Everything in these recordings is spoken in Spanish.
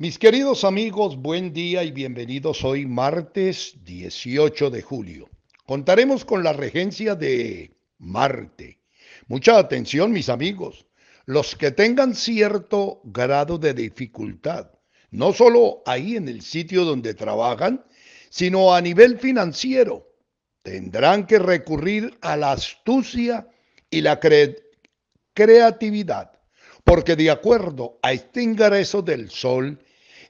Mis queridos amigos, buen día y bienvenidos hoy martes 18 de julio. Contaremos con la regencia de Marte. Mucha atención, mis amigos. Los que tengan cierto grado de dificultad, no solo ahí en el sitio donde trabajan, sino a nivel financiero, tendrán que recurrir a la astucia y la creatividad, porque de acuerdo a este ingreso del Sol,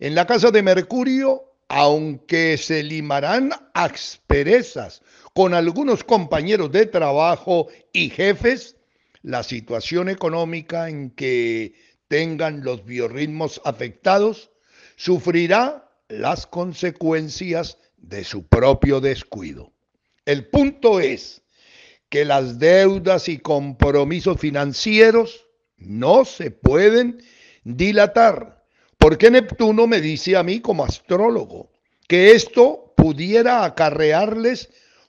en la casa de Mercurio, aunque se limarán asperezas con algunos compañeros de trabajo y jefes, la situación económica en que tengan los biorritmos afectados sufrirá las consecuencias de su propio descuido. El punto es que las deudas y compromisos financieros no se pueden dilatar ¿Por qué Neptuno me dice a mí como astrólogo que esto pudiera acarrearles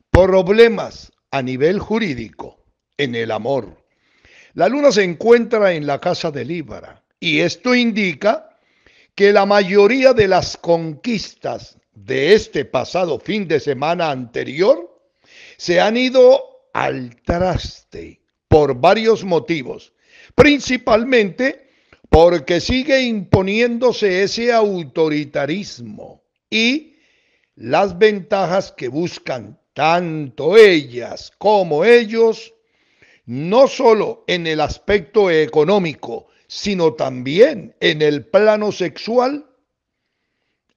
problemas a nivel jurídico en el amor? La luna se encuentra en la casa de Libra y esto indica que la mayoría de las conquistas de este pasado fin de semana anterior se han ido al traste por varios motivos, principalmente porque sigue imponiéndose ese autoritarismo y las ventajas que buscan tanto ellas como ellos, no solo en el aspecto económico, sino también en el plano sexual,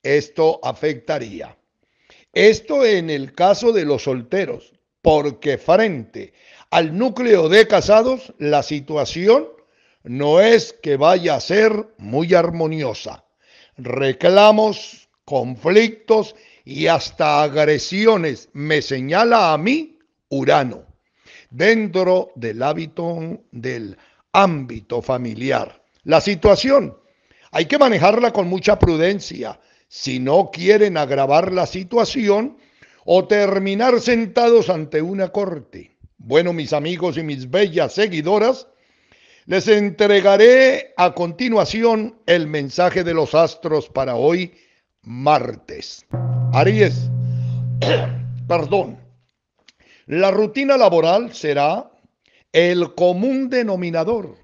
esto afectaría. Esto en el caso de los solteros, porque frente al núcleo de casados la situación no es que vaya a ser muy armoniosa. Reclamos, conflictos y hasta agresiones me señala a mí Urano, dentro del hábito del ámbito familiar. La situación hay que manejarla con mucha prudencia. Si no quieren agravar la situación, o terminar sentados ante una corte. Bueno, mis amigos y mis bellas seguidoras, les entregaré a continuación el mensaje de los astros para hoy, martes. Aries, perdón, la rutina laboral será el común denominador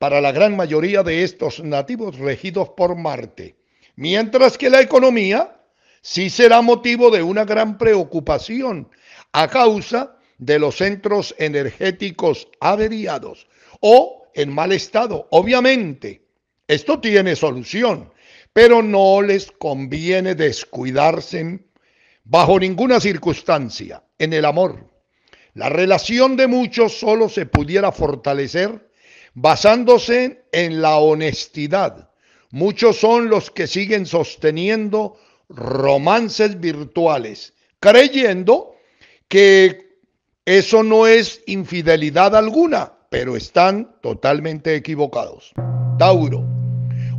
para la gran mayoría de estos nativos regidos por Marte, mientras que la economía sí será motivo de una gran preocupación a causa de los centros energéticos averiados o en mal estado. Obviamente, esto tiene solución, pero no les conviene descuidarse bajo ninguna circunstancia en el amor. La relación de muchos solo se pudiera fortalecer basándose en la honestidad. Muchos son los que siguen sosteniendo romances virtuales, creyendo que eso no es infidelidad alguna, pero están totalmente equivocados. Tauro.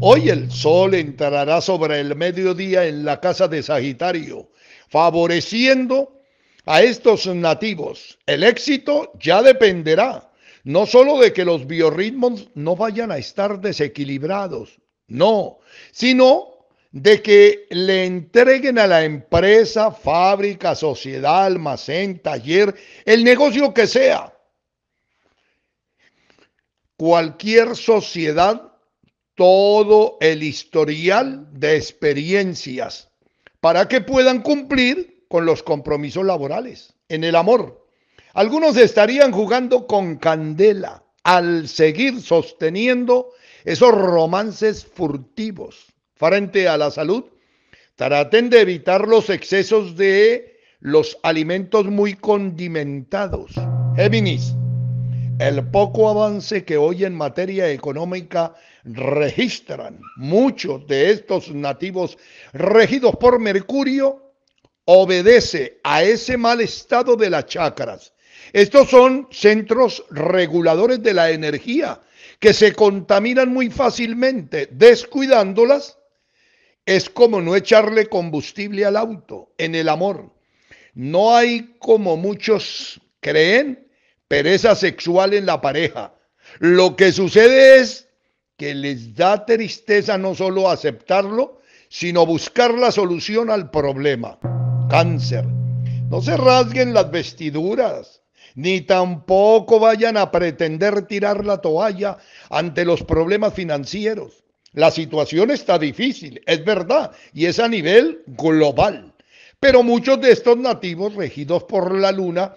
Hoy el sol entrará sobre el mediodía en la casa de Sagitario, favoreciendo a estos nativos. El éxito ya dependerá no solo de que los biorritmos no vayan a estar desequilibrados, no, sino de que le entreguen a la empresa, fábrica, sociedad, almacén, taller, el negocio que sea, cualquier sociedad todo el historial de experiencias para que puedan cumplir con los compromisos laborales en el amor. Algunos estarían jugando con candela al seguir sosteniendo esos romances furtivos frente a la salud. Traten de evitar los excesos de los alimentos muy condimentados. Géminis. El poco avance que hoy en materia económica registran muchos de estos nativos regidos por Mercurio obedece a ese mal estado de las chacras. Estos son centros reguladores de la energía que se contaminan muy fácilmente descuidándolas. Es como no echarle combustible al auto en el amor. No hay como muchos creen pereza sexual en la pareja. Lo que sucede es que les da tristeza no solo aceptarlo, sino buscar la solución al problema. Cáncer. No se rasguen las vestiduras, ni tampoco vayan a pretender tirar la toalla ante los problemas financieros. La situación está difícil, es verdad, y es a nivel global. Pero muchos de estos nativos regidos por la luna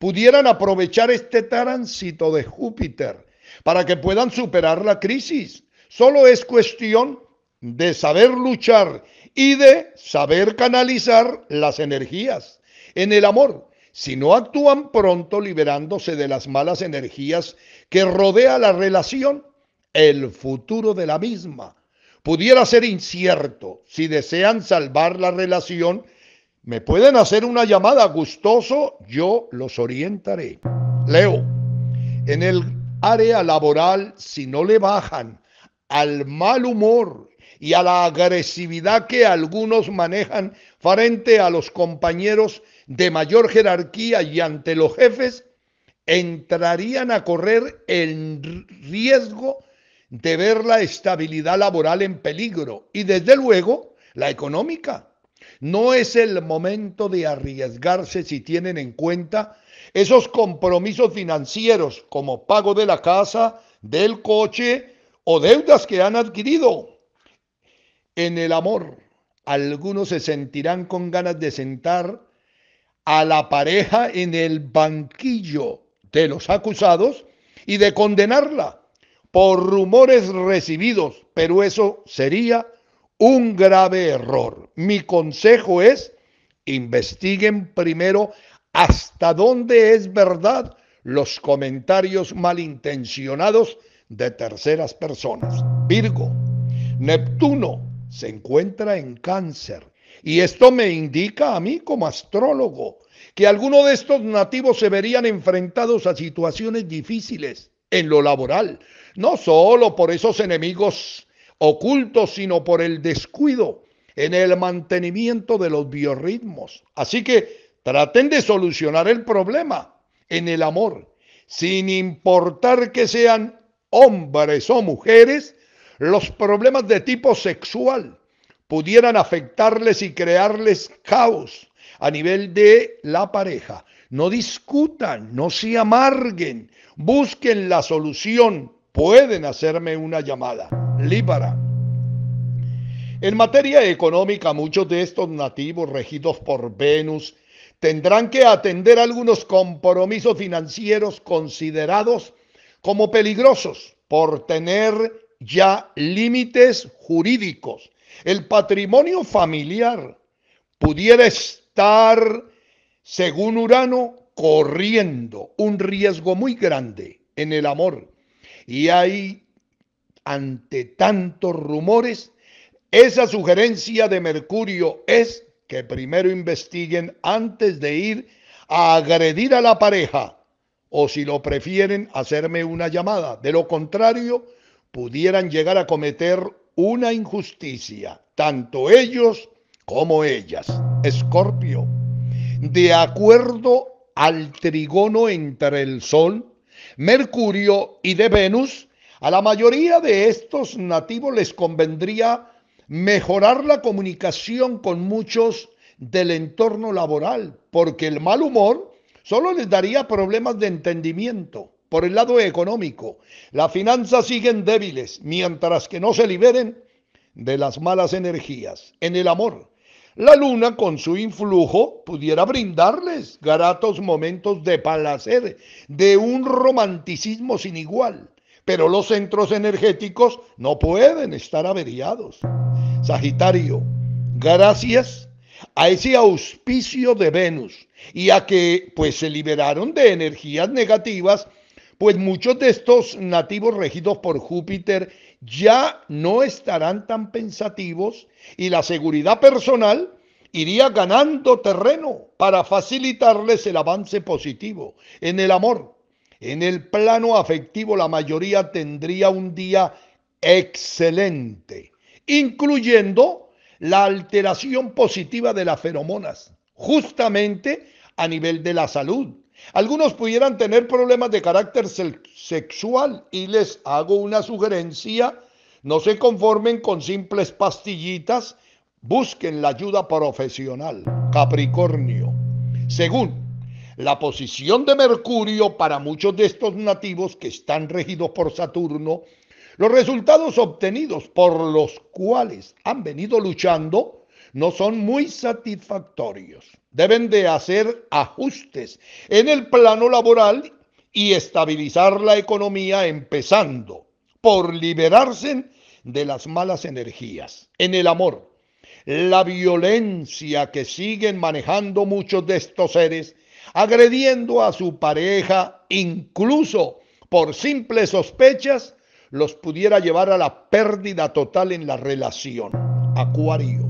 pudieran aprovechar este tránsito de Júpiter para que puedan superar la crisis. Solo es cuestión de saber luchar y de saber canalizar las energías en el amor. Si no actúan pronto liberándose de las malas energías que rodea la relación, el futuro de la misma pudiera ser incierto si desean salvar la relación me pueden hacer una llamada gustoso, yo los orientaré. Leo, en el área laboral, si no le bajan al mal humor y a la agresividad que algunos manejan frente a los compañeros de mayor jerarquía y ante los jefes, entrarían a correr el riesgo de ver la estabilidad laboral en peligro y desde luego la económica. No es el momento de arriesgarse si tienen en cuenta esos compromisos financieros como pago de la casa, del coche o deudas que han adquirido. En el amor, algunos se sentirán con ganas de sentar a la pareja en el banquillo de los acusados y de condenarla por rumores recibidos, pero eso sería un grave error. Mi consejo es, investiguen primero hasta dónde es verdad los comentarios malintencionados de terceras personas. Virgo, Neptuno se encuentra en cáncer y esto me indica a mí como astrólogo que algunos de estos nativos se verían enfrentados a situaciones difíciles en lo laboral, no solo por esos enemigos oculto sino por el descuido en el mantenimiento de los biorritmos. Así que traten de solucionar el problema en el amor, sin importar que sean hombres o mujeres, los problemas de tipo sexual pudieran afectarles y crearles caos a nivel de la pareja. No discutan, no se amarguen, busquen la solución pueden hacerme una llamada. Líbara. En materia económica, muchos de estos nativos regidos por Venus tendrán que atender algunos compromisos financieros considerados como peligrosos por tener ya límites jurídicos. El patrimonio familiar pudiera estar, según Urano, corriendo un riesgo muy grande en el amor y ahí ante tantos rumores, esa sugerencia de Mercurio es que primero investiguen antes de ir a agredir a la pareja o si lo prefieren hacerme una llamada. De lo contrario, pudieran llegar a cometer una injusticia, tanto ellos como ellas. Escorpio, de acuerdo al trigono entre el Sol, Mercurio y de Venus, a la mayoría de estos nativos les convendría mejorar la comunicación con muchos del entorno laboral, porque el mal humor solo les daría problemas de entendimiento. Por el lado económico, las finanzas siguen débiles mientras que no se liberen de las malas energías. En el amor, la luna con su influjo pudiera brindarles gratos momentos de placer de un romanticismo sin igual, pero los centros energéticos no pueden estar averiados. Sagitario, gracias a ese auspicio de Venus y a que pues se liberaron de energías negativas, pues muchos de estos nativos regidos por Júpiter ya no estarán tan pensativos y la seguridad personal iría ganando terreno para facilitarles el avance positivo en el amor. En el plano afectivo la mayoría tendría un día excelente, incluyendo la alteración positiva de las feromonas, justamente a nivel de la salud, algunos pudieran tener problemas de carácter sexual y les hago una sugerencia, no se conformen con simples pastillitas, busquen la ayuda profesional. Capricornio. Según la posición de Mercurio para muchos de estos nativos que están regidos por Saturno, los resultados obtenidos por los cuales han venido luchando no son muy satisfactorios deben de hacer ajustes en el plano laboral y estabilizar la economía empezando por liberarse de las malas energías. En el amor, la violencia que siguen manejando muchos de estos seres, agrediendo a su pareja, incluso por simples sospechas, los pudiera llevar a la pérdida total en la relación. Acuario.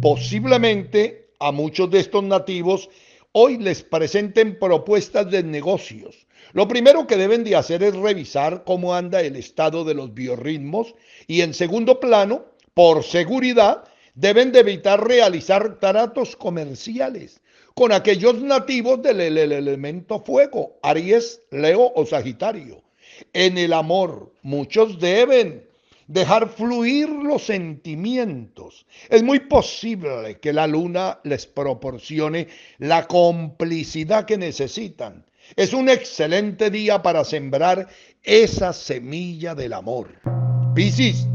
Posiblemente a muchos de estos nativos hoy les presenten propuestas de negocios. Lo primero que deben de hacer es revisar cómo anda el estado de los biorritmos y en segundo plano, por seguridad, deben de evitar realizar tratos comerciales con aquellos nativos del elemento fuego, Aries, Leo o Sagitario. En el amor, muchos deben dejar fluir los sentimientos. Es muy posible que la luna les proporcione la complicidad que necesitan. Es un excelente día para sembrar esa semilla del amor. Piscis,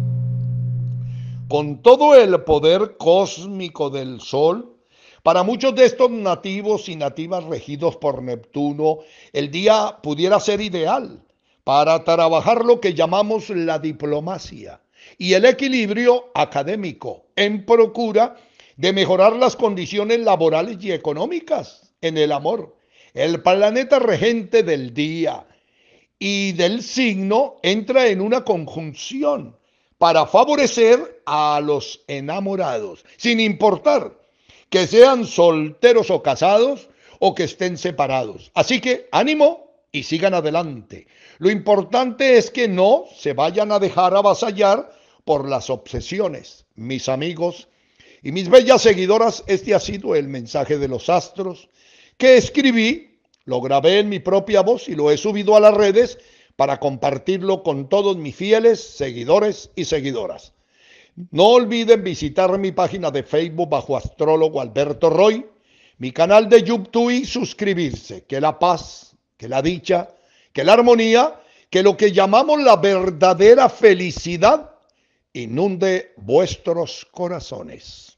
con todo el poder cósmico del Sol, para muchos de estos nativos y nativas regidos por Neptuno, el día pudiera ser ideal para trabajar lo que llamamos la diplomacia y el equilibrio académico en procura de mejorar las condiciones laborales y económicas en el amor, el planeta regente del día y del signo entra en una conjunción para favorecer a los enamorados, sin importar que sean solteros o casados o que estén separados. Así que ánimo, y sigan adelante. Lo importante es que no se vayan a dejar avasallar por las obsesiones, mis amigos y mis bellas seguidoras. Este ha sido el mensaje de los astros que escribí, lo grabé en mi propia voz y lo he subido a las redes para compartirlo con todos mis fieles seguidores y seguidoras. No olviden visitar mi página de Facebook bajo astrólogo Alberto Roy, mi canal de YouTube y suscribirse. Que la paz que la dicha, que la armonía, que lo que llamamos la verdadera felicidad inunde vuestros corazones.